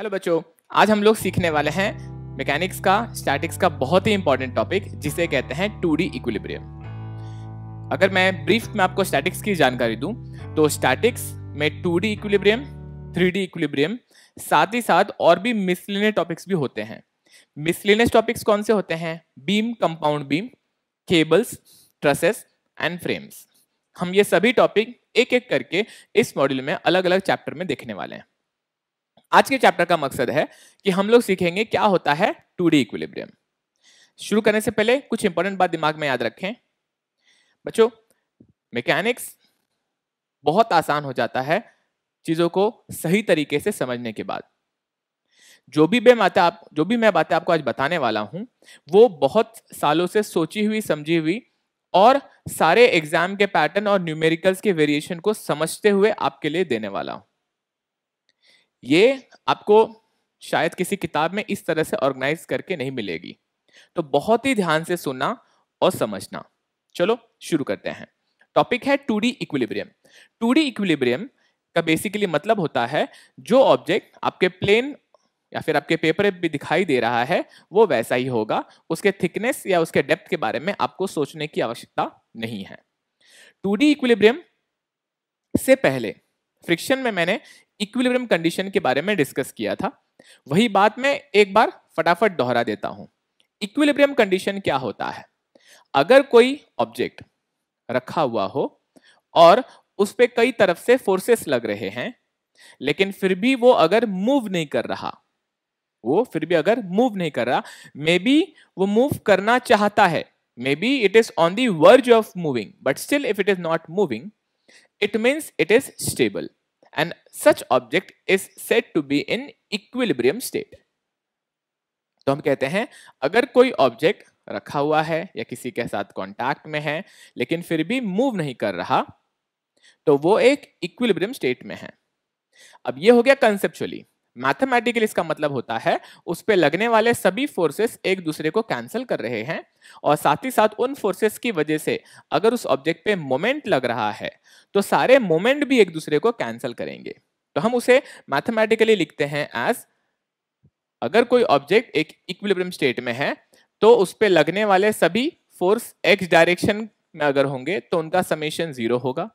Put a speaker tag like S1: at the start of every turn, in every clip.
S1: Hello बच्चों आज हम लोग सीखने वाले हैं मैकेनिक्स का स्टैटिक्स का बहुत ही इंपॉर्टेंट टॉपिक जिसे कहते हैं टू डी इक्विलिब्रियम अगर मैं ब्रीफ में आपको स्टैटिक्स की जानकारी दूं तो स्टैटिक्स में two D equilibrium three D equilibrium साथ ही साथ और भी मिसलिनियस टॉपिक्स भी होते हैं मिसलिनियस टॉपिक्स कौन से होते हैं beam compound beam cables trusses and frames हम ये सभी टॉपिक एक एक करके इस मॉड्यूल में अलग अलग चैप्टर में देखने वाले हैं आज के चैप्टर का मकसद है कि हम लोग सीखेंगे क्या होता है टू डी इक्विलिब्रियम शुरू करने से पहले कुछ इंपॉर्टेंट बात दिमाग में याद रखें बच्चों मैकेनिक्स बहुत आसान हो जाता है चीज़ों को सही तरीके से समझने के बाद जो भी मैं बातें आप जो भी मैं बातें आपको आज बताने वाला हूं वो बहुत सालों से सोची हुई समझी हुई और सारे एग्जाम के पैटर्न और न्यूमेरिकल्स के वेरिएशन को समझते हुए आपके लिए देने वाला हूं ये आपको शायद किसी किताब में इस तरह से ऑर्गेनाइज करके नहीं मिलेगी तो बहुत ही ध्यान से सुनना और समझना चलो शुरू करते हैं टॉपिक है two D equilibrium two D equilibrium का बेसिकली मतलब होता है जो ऑब्जेक्ट आपके प्लेन या फिर आपके पेपर भी दिखाई दे रहा है वो वैसा ही होगा उसके थिकनेस या उसके डेप्थ के बारे में आपको सोचने की आवश्यकता नहीं है टू डी इक्विलिब्रियम से पहले फ्रिक्शन में मैंने इक्विलिब्रियम कंडीशन के बारे में डिस्कस किया था वही बात मैं एक बार फटाफट दोहरा देता हूं इक्विलिब्रियम कंडीशन क्या होता है अगर कोई ऑब्जेक्ट रखा हुआ हो और उस पर कई तरफ से फोर्सेस लग रहे हैं लेकिन फिर भी वो अगर मूव नहीं कर रहा वो फिर भी अगर मूव नहीं कर रहा मे बी वो मूव करना चाहता है maybe it is on verge of moving but still if it is not moving it means it is stable and such object is said to be in equilibrium state. तो हम कहते हैं अगर कोई object रखा हुआ है या किसी के साथ कॉन्टैक्ट में है लेकिन फिर भी मूव नहीं कर रहा तो वो एक इक्विलिब्रियम स्टेट में है अब ये हो गया कंसेप्चुअली मैथमेटिकली इसका मतलब होता है उस पर लगने वाले सभी फोर्सेस एक दूसरे को कैंसिल कर रहे हैं और साथ ही साथ उन फोर्सेस की वजह से अगर उस ऑब्जेक्ट पे मोमेंट लग रहा है तो सारे मोमेंट भी एक दूसरे को कैंसिल करेंगे तो हम उसे मैथमेटिकली लिखते हैं एज अगर कोई ऑब्जेक्ट एक इक्विलिब्रियम स्टेट में है तो उस पर लगने वाले सभी फोर्स एक्स डायरेक्शन में अगर होंगे तो उनका समेशन जीरो होगा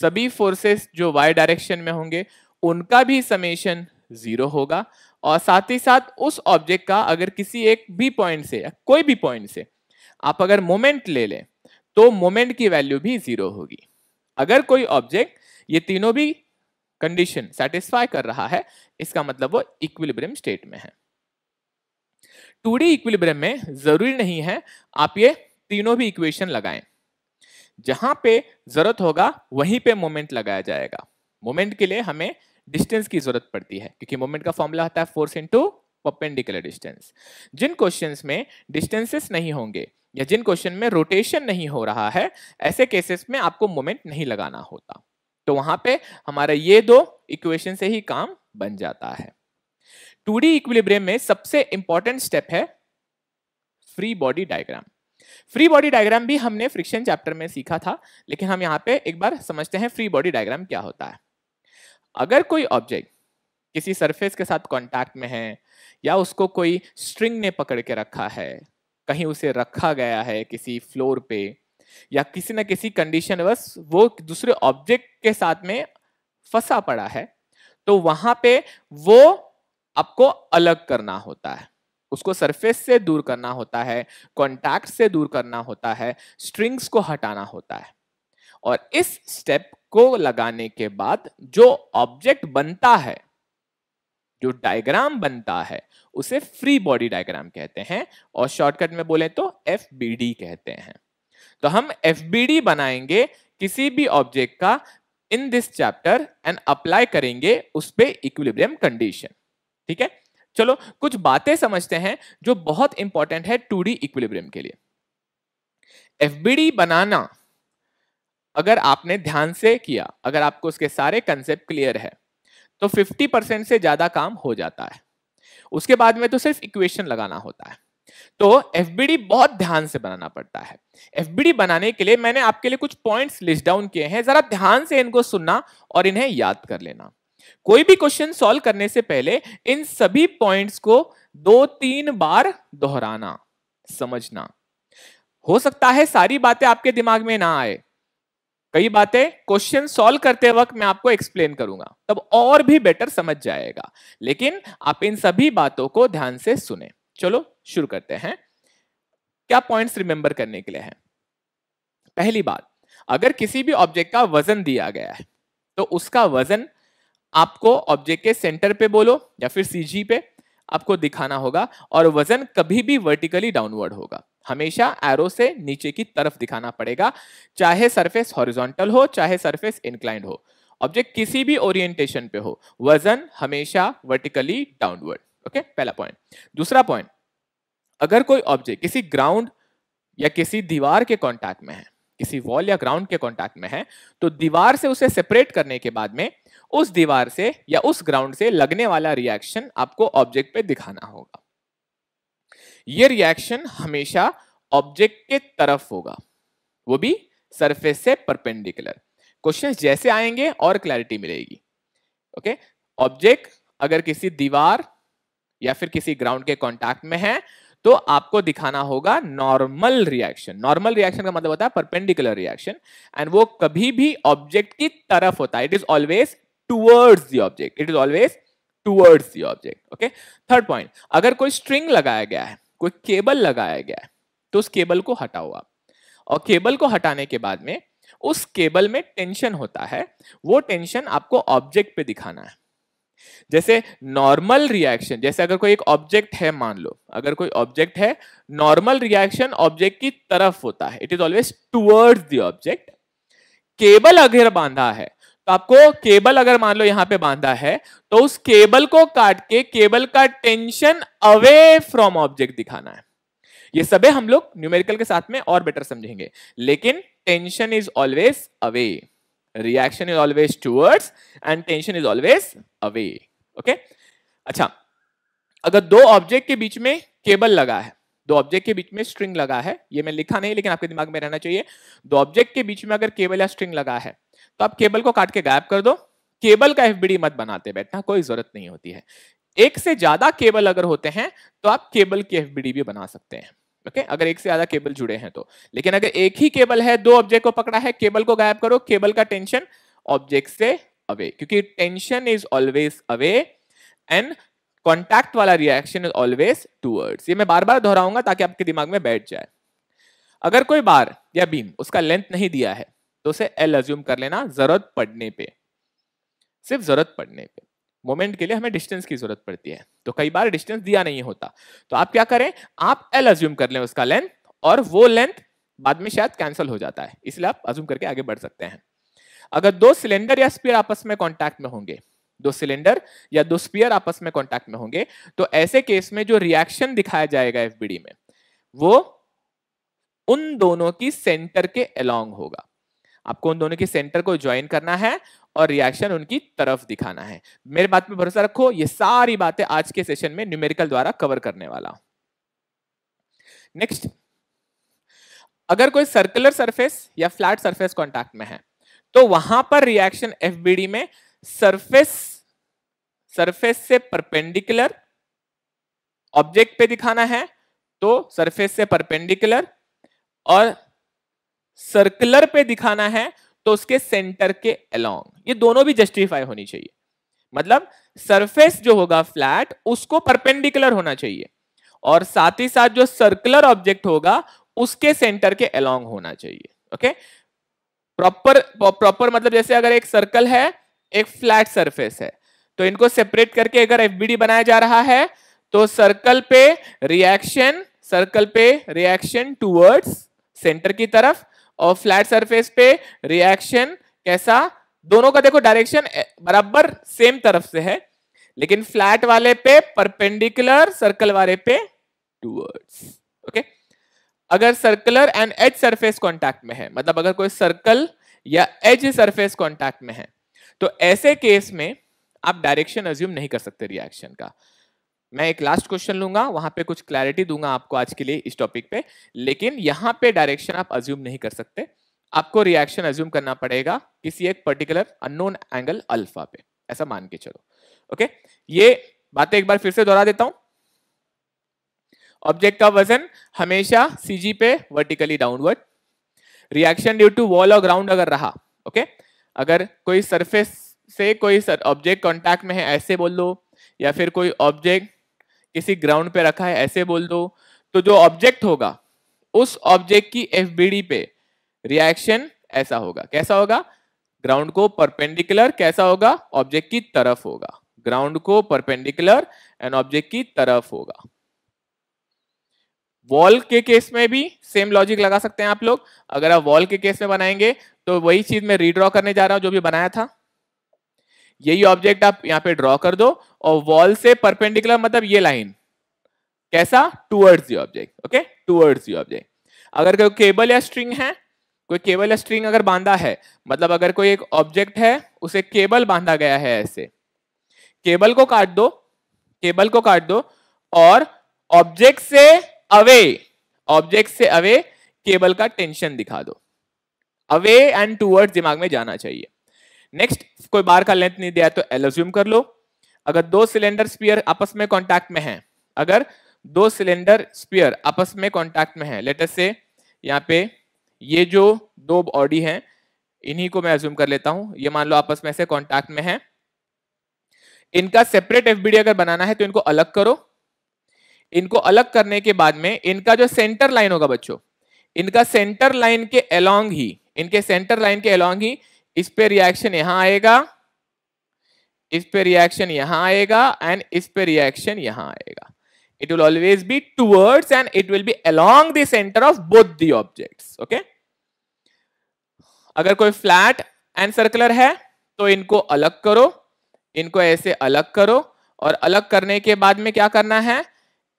S1: सभी फोर्सेस जो वाई डायरेक्शन में होंगे उनका भी समेशन जीरो होगा और साथ ही साथ उस ऑब्जेक्ट का अगर किसी एक भी पॉइंट से या कोई भी पॉइंट से आप अगर मोमेंट ले लें तो मोमेंट की वैल्यू भी जीरो होगी अगर कोई ऑब्जेक्ट ये तीनों भी कंडीशन सेटिस्फाई कर रहा है इसका मतलब वो इक्विलिब्रियम स्टेट में है टू डी इक्विलिब्रियम में जरूरी नहीं है आप ये तीनों भी इक्वेशन लगाएं जहां पे जरूरत होगा वहीं पे मोमेंट लगाया जाएगा मोमेंट के लिए हमें डिस्टेंस की जरूरत पड़ती है क्योंकि मोमेंट का फॉर्मूला होता है फोर्स इंटू पपेंडिकुलर डिस्टेंस जिन क्वेश्चन में डिस्टेंसेस नहीं होंगे या जिन क्वेश्चन में रोटेशन नहीं हो रहा है ऐसे केसेस में आपको मोमेंट नहीं लगाना होता तो वहां पे हमारा ये दो इक्वेशन से ही काम बन जाता है टू डी इक्विलिब्रियम में सबसे इंपॉर्टेंट स्टेप है free body diagram free body diagram भी हमने फ्रिक्शन चैप्टर में सीखा था लेकिन हम यहाँ पे एक बार समझते हैं फ्री बॉडी डायग्राम क्या होता है अगर कोई ऑब्जेक्ट किसी सरफेस के साथ कांटेक्ट में है या उसको कोई स्ट्रिंग ने पकड़ के रखा है कहीं उसे रखा गया है किसी फ्लोर पे या किसी न किसी कंडीशन बस वो दूसरे ऑब्जेक्ट के साथ में फंसा पड़ा है तो वहां पे वो आपको अलग करना होता है उसको सरफेस से दूर करना होता है कॉन्टैक्ट से दूर करना होता है स्ट्रिंग्स को हटाना होता है और इस स्टेप को लगाने के बाद जो ऑब्जेक्ट बनता है जो डायग्राम बनता है उसे फ्री बॉडी डायग्राम कहते हैं और शॉर्टकट में बोले तो एफ कहते हैं तो हम एफ बनाएंगे किसी भी ऑब्जेक्ट का in this chapter and apply करेंगे उस पर इक्विलिब्रियम कंडीशन ठीक है चलो कुछ बातें समझते हैं जो बहुत इंपॉर्टेंट है टू डी इक्विलिब्रियम के लिए एफ बनाना अगर आपने ध्यान से किया अगर आपको उसके सारे कंसेप्ट क्लियर है तो 50 परसेंट से ज़्यादा काम हो जाता है उसके बाद में तो सिर्फ इक्वेशन लगाना होता है तो एफ बहुत ध्यान से बनाना पड़ता है एफ बनाने के लिए मैंने आपके लिए कुछ पॉइंट्स लिस्ट डाउन किए हैं ज़रा ध्यान से इनको सुनना और इन्हें याद कर लेना कोई भी क्वेश्चन सॉल्व करने से पहले इन सभी पॉइंट्स को दो तीन बार दोहराना समझना हो सकता है सारी बातें आपके दिमाग में ना आए कई बातें क्वेश्चन सॉल्व करते वक्त मैं आपको एक्सप्लेन करूंगा तब और भी बेटर समझ जाएगा लेकिन आप इन सभी बातों को ध्यान से सुने चलो शुरू करते हैं क्या पॉइंट्स रिमेंबर करने के लिए है पहली बात अगर किसी भी ऑब्जेक्ट का वजन दिया गया है तो उसका वजन आपको ऑब्जेक्ट के सेंटर पे बोलो या फिर सीजी पे आपको दिखाना होगा और वजन कभी भी वर्टिकली डाउनवर्ड होगा हमेशा एरो से नीचे की तरफ दिखाना पड़ेगा चाहे सरफेस हॉरिजॉन्टल हो चाहे सरफेस इंक्लाइंड हो ऑब्जेक्ट किसी भी ओरिएंटेशन पे हो वजन हमेशा वर्टिकली डाउनवर्ड ओके पहला पॉइंट दूसरा पॉइंट अगर कोई ऑब्जेक्ट किसी ग्राउंड या किसी दीवार के कॉन्टैक्ट में है किसी वॉल या ग्राउंड के कॉन्टैक्ट में है तो दीवार से उसे सेपरेट करने के बाद में उस दीवार से या उस ग्राउंड से लगने वाला रिएक्शन आपको ऑब्जेक्ट पे दिखाना होगा ये रिएक्शन हमेशा ऑब्जेक्ट के तरफ होगा वो भी सरफेस से परपेंडिकुलर क्वेश्चन जैसे आएंगे और क्लैरिटी मिलेगी ओके ऑब्जेक्ट अगर किसी दीवार या फिर किसी ग्राउंड के कांटेक्ट में है तो आपको दिखाना होगा नॉर्मल रिएक्शन नॉर्मल रिएक्शन का मतलब होता है परपेंडिकुलर रिएक्शन एंड वो कभी भी ऑब्जेक्ट की तरफ होता है it is always towards the object it is always towards the object okay third point अगर कोई स्ट्रिंग लगाया गया है कोई केबल लगाया गया है तो उस केबल को हटाओ आप और केबल को हटाने के बाद में उस केबल में टेंशन होता है वो टेंशन आपको ऑब्जेक्ट पे दिखाना है जैसे नॉर्मल रिएक्शन जैसे अगर कोई एक ऑब्जेक्ट है मान लो अगर कोई ऑब्जेक्ट है नॉर्मल रिएक्शन ऑब्जेक्ट की तरफ होता है it is always towards the object cable अगर बांधा है तो आपको केबल अगर मान लो यहां पे बांधा है तो उस केबल को काट के केबल का टेंशन अवे फ्रॉम ऑब्जेक्ट दिखाना है ये सबे हम लोग न्यूमेरिकल के साथ में और बेटर समझेंगे लेकिन tension is always away reaction is always towards and tension is always away okay अच्छा अगर दो ऑब्जेक्ट के बीच में केबल लगा है दो ऑब्जेक्ट के बीच में स्ट्रिंग लगा है ये मैं लिखा नहीं लेकिन आपके दिमाग में रहना चाहिए दो ऑब्जेक्ट के बीच में अगर केबल या स्ट्रिंग लगा है तो आप केबल को काट के गायब कर दो केबल का एफ मत बनाते बैठना कोई जरूरत नहीं होती है एक से ज्यादा केबल अगर होते हैं तो आप केबल की एफ भी बना सकते हैं ओके okay? अगर एक से ज्यादा केबल जुड़े हैं तो लेकिन अगर एक ही केबल है दो ऑब्जेक्ट को पकड़ा है केबल को गायब करो केबल का टेंशन ऑब्जेक्ट से अवे क्योंकि tension is always away and contact वाला रिएक्शन इज ऑलवेज टूवर्ड्स ये मैं बार बार दोहराऊंगा ताकि आपके दिमाग में बैठ जाए अगर कोई बार या बीम उसका लेंथ नहीं दिया है तो उसे एल एज्यूम कर लेना जरूरत पड़ने पे सिर्फ जरूरत पड़ने पे मोमेंट के लिए हमें डिस्टेंस की जरूरत पड़ती है तो कई बार डिस्टेंस दिया नहीं होता तो आप क्या करें आप एल एज्यूम कर लें उसका लेंथ और वो लेंथ बाद में शायद कैंसिल हो जाता है इसलिए आप एज्यूम करके आगे बढ़ सकते हैं अगर दो सिलेंडर या स्पीयर आपस में कॉन्टैक्ट में होंगे दो सिलेंडर या दो स्पीयर आपस में कॉन्टैक्ट में होंगे तो ऐसे केस में जो रिएक्शन दिखाया जाएगा एफ में वो उन दोनों की सेंटर के अलोंग होगा आपको उन दोनों की सेंटर को ज्वाइन करना है और रिएक्शन उनकी तरफ दिखाना है मेरे बात में भरोसा रखो ये सारी बातें आज के सेशन में न्यूमेरिकल द्वारा कवर करने वाला नेक्स्ट अगर कोई सर्कुलर सरफेस या फ्लैट सरफेस कांटेक्ट में है तो वहां पर रिएक्शन एफबीडी में सरफेस सरफेस से परपेंडिकुलर ऑब्जेक्ट पे दिखाना है तो सरफेस से परपेंडिकुलर और सर्कुलर पे दिखाना है तो उसके सेंटर के अलोंग ये दोनों भी जस्टिफाई होनी चाहिए मतलब सरफेस जो होगा फ्लैट उसको परपेंडिकुलर होना चाहिए और साथ ही साथ जो सर्कुलर ऑब्जेक्ट होगा उसके सेंटर के अलोंग होना चाहिए ओके प्रॉपर प्रॉपर मतलब जैसे अगर एक सर्कल है एक फ्लैट सरफेस है तो इनको सेपरेट करके अगर एफबीडी बनाया जा रहा है तो सर्कल पे रिएक्शन सर्कल पे रिएक्शन टूवर्ड्स सेंटर की तरफ और फ्लैट सरफेस पे रिएक्शन कैसा दोनों का देखो डायरेक्शन बराबर सेम तरफ से है लेकिन फ्लैट वाले पे परपेंडिकुलर सर्कल वाले पे टूवर्ड्स ओके अगर circular and edge surface contact में है मतलब अगर कोई सर्कल या एज सरफेस कांटेक्ट में है तो ऐसे केस में आप डायरेक्शन अज्यूम नहीं कर सकते रिएक्शन का मैं एक लास्ट क्वेश्चन लूंगा वहां पे कुछ क्लैरिटी दूंगा आपको आज के लिए इस टॉपिक पे लेकिन यहाँ पे डायरेक्शन आप अज्यूम नहीं कर सकते आपको रिएक्शन अज्यूम करना पड़ेगा किसी एक पर्टिकुलर अननोन एंगल अल्फा पे ऐसा मान के चलो ओके ये बातें एक बार फिर से दोहरा देता हूं ऑब्जेक्ट का वजन हमेशा सीजी पे vertically downward reaction due to wall और ग्राउंड अगर रहा ओके okay? अगर कोई सरफेस से कोई ऑब्जेक्ट कांटेक्ट में है ऐसे बोल दो या फिर कोई ऑब्जेक्ट किसी ग्राउंड पे रखा है ऐसे बोल दो तो जो ऑब्जेक्ट होगा उस ऑब्जेक्ट की एफ पे रिएक्शन ऐसा होगा कैसा होगा ग्राउंड को परपेंडिकुलर कैसा होगा ऑब्जेक्ट की तरफ होगा ग्राउंड को परपेंडिकुलर एंड ऑब्जेक्ट की तरफ होगा वॉल के केस में भी सेम लॉजिक लगा सकते हैं आप लोग अगर आप वॉल के केस में बनाएंगे तो वही चीज मैं रीड्रॉ करने जा रहा हूं जो भी बनाया था यही ऑब्जेक्ट आप यहां पे ड्रॉ कर दो और वॉल से परपेंडिकुलर मतलब ये लाइन कैसा towards you object okay towards you object अगर कोई केबल या स्ट्रिंग है कोई केबल या स्ट्रिंग अगर बांधा है मतलब अगर कोई एक ऑब्जेक्ट है उसे केबल बांधा गया है ऐसे केबल को काट दो केबल को काट दो और ऑब्जेक्ट से अवे ऑब्जेक्ट से अवे केबल का टेंशन दिखा दो अवे एंड टूवर्ड दिमाग में जाना चाहिए नेक्स्ट कोई बार का लेंथ नहीं दिया तो एलोज्यूम कर लो अगर दो सिलेंडर स्पीयर आपस में कॉन्टैक्ट में है अगर दो सिलेंडर स्पीयर आपस में कॉन्टैक्ट में है लेटर से यहाँ पे ये जो दो बॉडी हैं इन्हीं को मैं एज्यूम कर लेता हूं ये मान लो आपस में से कॉन्टैक्ट में है इनका सेपरेट एफ अगर बनाना है तो इनको अलग करो इनको अलग करने के बाद में इनका जो सेंटर लाइन होगा बच्चों इनका सेंटर लाइन के अलोंग ही इनके सेंटर लाइन के अलॉन्ग ही इस पे रिएक्शन यहां आएगा इस पे रिएक्शन यहां आएगा एंड इस पे रिएक्शन यहां आएगा it will always be towards and it will be along the centre of both the objects okay अगर कोई फ्लैट एंड सर्कुलर है तो इनको अलग करो इनको ऐसे अलग करो और अलग करने के बाद में क्या करना है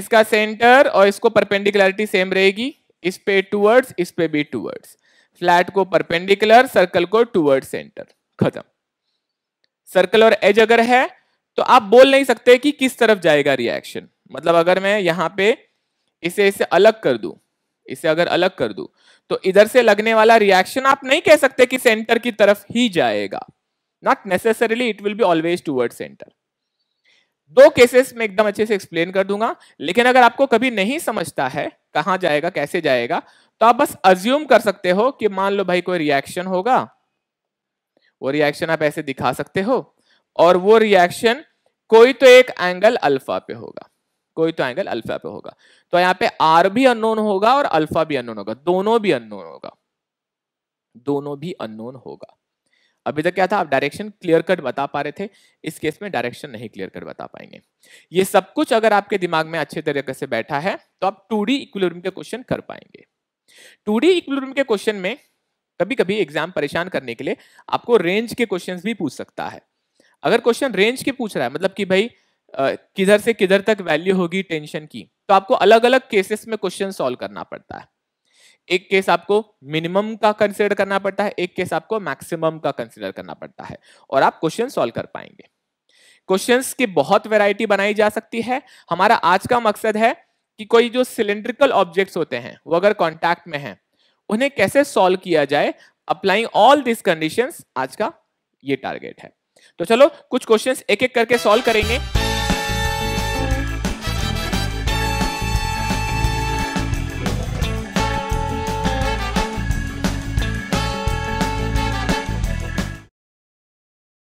S1: इसका सेंटर और इसको परपेंडिकुलरिटी सेम रहेगी इस पे टूवर्ड्स इस पे भी टूवर्ड्स फ्लैट को परपेंडिकुलर सर्कल को टूवर्ड सेंटर खत्म सर्कल और एज अगर है तो आप बोल नहीं सकते कि किस तरफ जाएगा रिएक्शन मतलब अगर मैं यहां पे इसे इसे अलग कर दू इसे अगर अलग कर दू तो इधर से लगने वाला रिएक्शन आप नहीं कह सकते कि सेंटर की तरफ ही जाएगा not necessarily it will be always toward centre दो केसेस में एकदम अच्छे से एक्सप्लेन कर दूंगा लेकिन अगर आपको कभी नहीं समझता है कहां जाएगा कैसे जाएगा तो आप बस अज्यूम कर सकते हो कि मान लो भाई कोई रिएक्शन होगा वो रिएक्शन आप ऐसे दिखा सकते हो और वो रिएक्शन कोई तो एक एंगल अल्फा पे होगा कोई तो एंगल अल्फा पे होगा तो यहाँ पे आर भी अननोन होगा और अल्फा भी अननोन होगा दोनों भी अननोन होगा दोनों भी अननोन होगा अभी तक क्या था आप डायरेक्शन क्लियर कट बता पा रहे थे इस केस में डायरेक्शन नहीं क्लियर कट बता पाएंगे ये सब कुछ अगर आपके दिमाग में अच्छे तरीके से बैठा है तो आप टू डी के क्वेश्चन कर पाएंगे टू डी इक्विलिब्रियम के क्वेश्चन में कभी कभी एग्जाम परेशान करने के लिए आपको रेंज के क्वेश्चन भी पूछ सकता है अगर क्वेश्चन रेंज के पूछ रहा है मतलब कि भाई किधर से किधर तक वैल्यू होगी टेंशन की तो आपको अलग अलग केसेस में क्वेश्चन सॉल्व करना पड़ता है एक केस आपको मिनिमम का कंसिडर करना पड़ता है एक केस आपको मैक्सिमम का कंसिडर करना पड़ता है और आप क्वेश्चन सॉल्व कर पाएंगे क्वेश्चंस की बहुत वैरायटी बनाई जा सकती है हमारा आज का मकसद है कि कोई जो सिलेंड्रिकल ऑब्जेक्ट्स होते हैं वो अगर कॉन्टैक्ट में हैं उन्हें कैसे सॉल्व किया जाए अप्लाइंग ऑल दिस कंडीशंस आज का ये टारगेट है तो चलो कुछ क्वेश्चंस एक एक करके सॉल्व करेंगे